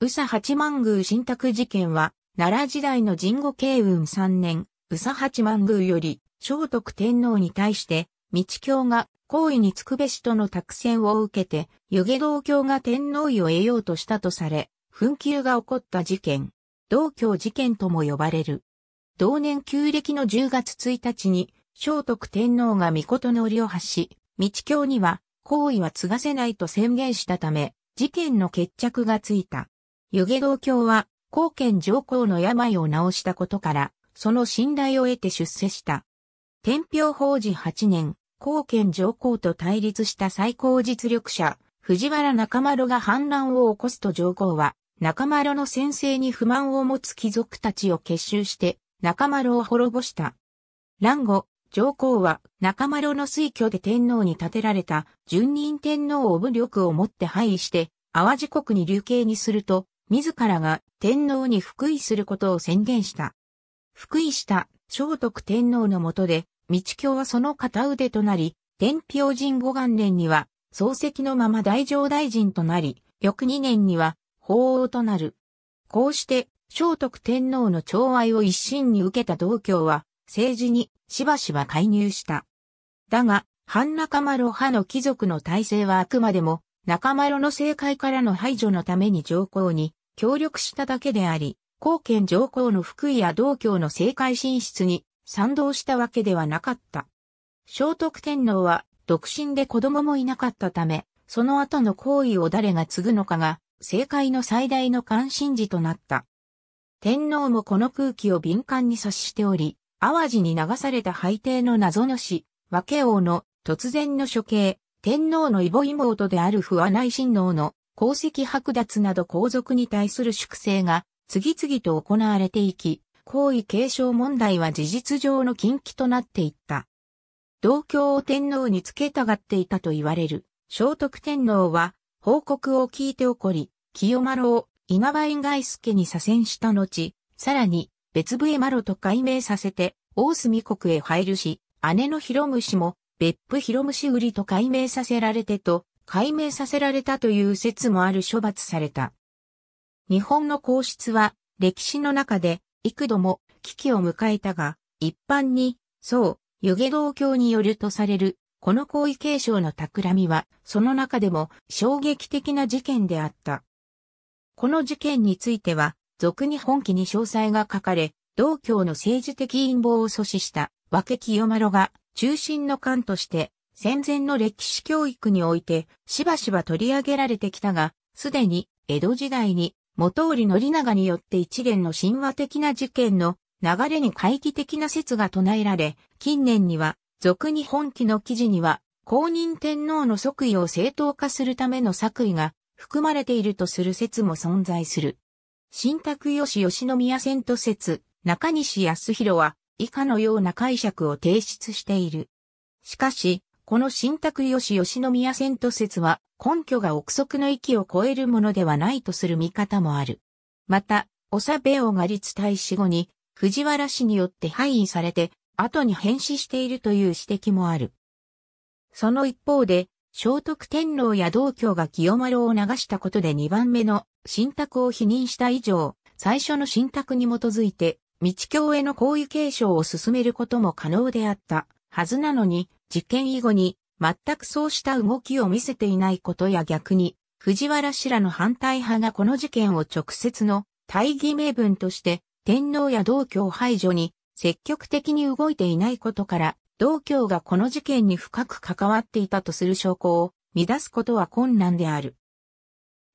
宇佐八幡宮信託事件は、奈良時代の神護慶雲三年、宇佐八幡宮より、聖徳天皇に対して、道教が皇位につくべしとの託戦を受けて、湯気道教が天皇位を得ようとしたとされ、紛糾が起こった事件、道教事件とも呼ばれる。同年旧暦の10月1日に、聖徳天皇が御事の利を発し、道教には、皇位は継がせないと宣言したため、事件の決着がついた。湯気道教は、後見上皇の病を治したことから、その信頼を得て出世した。天平法治8年、後見上皇と対立した最高実力者、藤原中丸が反乱を起こすと上皇は、中丸の先生に不満を持つ貴族たちを結集して、中丸を滅ぼした。乱後、上皇は中丸の推挙で天皇に立てられた順任天皇を武力をもって廃位して、淡路国に流刑にすると、自らが天皇に復位することを宣言した。復位した聖徳天皇の下で、道教はその片腕となり、天平神五元年には、漱石のまま大乗大臣となり、翌二年には、法王となる。こうして、聖徳天皇の寵愛を一身に受けた道教は、政治にしばしば介入した。だが、半中丸派の貴族の体制はあくまでも、中丸の政界からの排除のために上皇に協力しただけであり、貢献上皇の福井や道教の政界進出に賛同したわけではなかった。聖徳天皇は独身で子供もいなかったため、その後の行為を誰が継ぐのかが、政界の最大の関心事となった。天皇もこの空気を敏感に察しており、淡路に流された背底の謎の死、和家王の突然の処刑、天皇の異母妹である不和内親王の功績剥奪など皇族に対する粛清が次々と行われていき、皇位継承問題は事実上の禁忌となっていった。同教を天皇につけたがっていたと言われる、聖徳天皇は、報告を聞いて起こり、清丸を稲葉院外助に左遷した後、さらに別部へ丸と改名させて、大隅国へ入るし、姉の広虫も別府広虫売りと改名させられてと、解明させられたという説もある処罰された。日本の皇室は歴史の中で幾度も危機を迎えたが、一般に、そう、湯気道教によるとされる、この行為継承の企みは、その中でも衝撃的な事件であった。この事件については、俗に本気に詳細が書かれ、道教の政治的陰謀を阻止した、和気清丸が中心の官として戦前の歴史教育においてしばしば取り上げられてきたが、すでに江戸時代に元織宣長によって一連の神話的な事件の流れに回帰的な説が唱えられ、近年には、俗に本記の記事には、公認天皇の即位を正当化するための作為が含まれているとする説も存在する。新宅義吉宮遷都説、中西康弘は、以下のような解釈を提出している。しかし、この新宅吉吉宮遷都説は根拠が憶測の域を超えるものではないとする見方もある。また、おさべをが立大使後に藤原氏によって廃位されて、後に変死しているという指摘もある。その一方で、聖徳天皇や道教が清丸を流したことで2番目の信託を否認した以上、最初の信託に基づいて、道教への行為継承を進めることも可能であった。はずなのに、事件以後に全くそうした動きを見せていないことや逆に、藤原氏らの反対派がこの事件を直接の大義名分として天皇や道教排除に積極的に動いていないことから、道教がこの事件に深く関わっていたとする証拠を乱すことは困難である。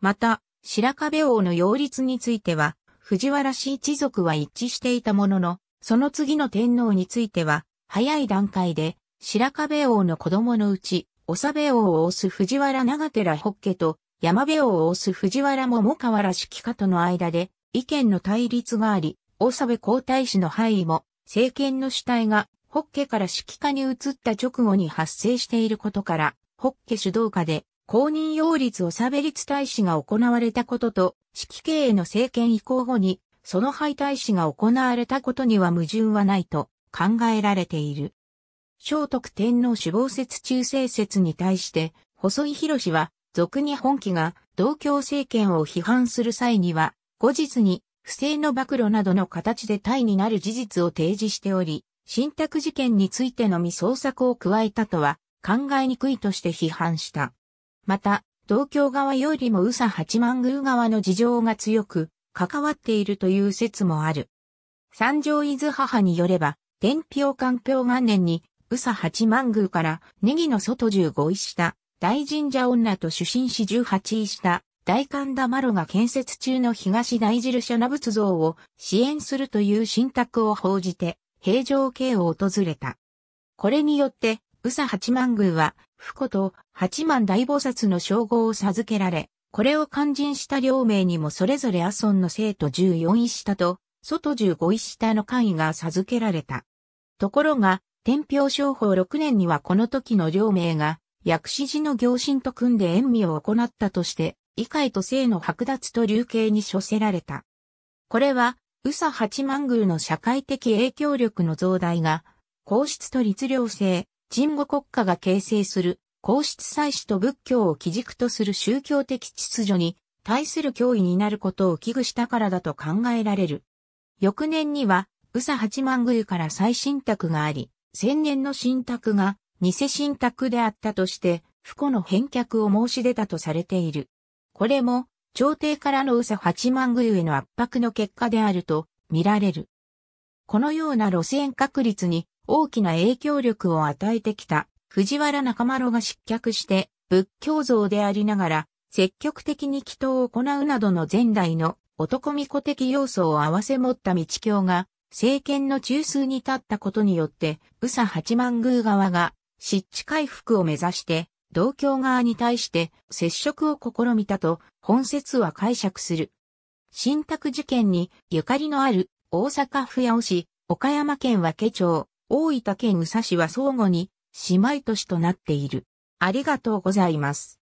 また、白壁王の擁立については、藤原氏一族は一致していたものの、その次の天皇については、早い段階で、白壁王の子供のうち、長部王を押す藤原長寺北家と、山部王を押す藤原桃川ら式家との間で、意見の対立があり、長部皇太子の範囲も、政権の主体が、北家から指揮下に移った直後に発生していることから、北家主導下で、公認擁立さべ立大使が行われたことと、指揮系への政権移行後に、その敗大使が行われたことには矛盾はないと、考えられている。聖徳天皇死亡説中世説に対して、細井博士は、俗に本気が同教政権を批判する際には、後日に不正の暴露などの形で対になる事実を提示しており、信託事件についてのみ捜索を加えたとは考えにくいとして批判した。また、同教側よりも宇佐八幡宮側の事情が強く関わっているという説もある。三条伊豆母によれば、伝票官票元年に、宇佐八幡宮からネギの外十五位下、大神社女と出身市十八位下、大神田丸が建設中の東大印名仏像を支援するという信託を報じて、平城京を訪れた。これによって、宇佐八幡宮は、不と八幡大菩薩の称号を授けられ、これを肝心した両名にもそれぞれ阿孫の生徒十四位下と、外十五位下の官位が授けられた。ところが、天平商法6年にはこの時の両名が、薬師寺の行進と組んで演味を行ったとして、異界と性の剥奪と流刑に処せられた。これは、宇佐八幡宮の社会的影響力の増大が、皇室と律令制、神護国家が形成する、皇室祭祀と仏教を基軸とする宗教的秩序に対する脅威になることを危惧したからだと考えられる。翌年には、宇佐八幡宮から再信託があり、千年の信託が偽信託であったとして、不幸の返却を申し出たとされている。これも、朝廷からの宇佐八幡宮への圧迫の結果であると見られる。このような路線確率に大きな影響力を与えてきた藤原中丸が失脚して仏教像でありながら積極的に祈祷を行うなどの前代の男巫女的要素を合わせ持った道教が政権の中枢に立ったことによって、宇佐八幡宮側が湿地回復を目指して、同郷側に対して接触を試みたと本説は解釈する。新宅事件にゆかりのある大阪府八尾市、岡山県和気町、大分県宇佐市は相互に姉妹都市となっている。ありがとうございます。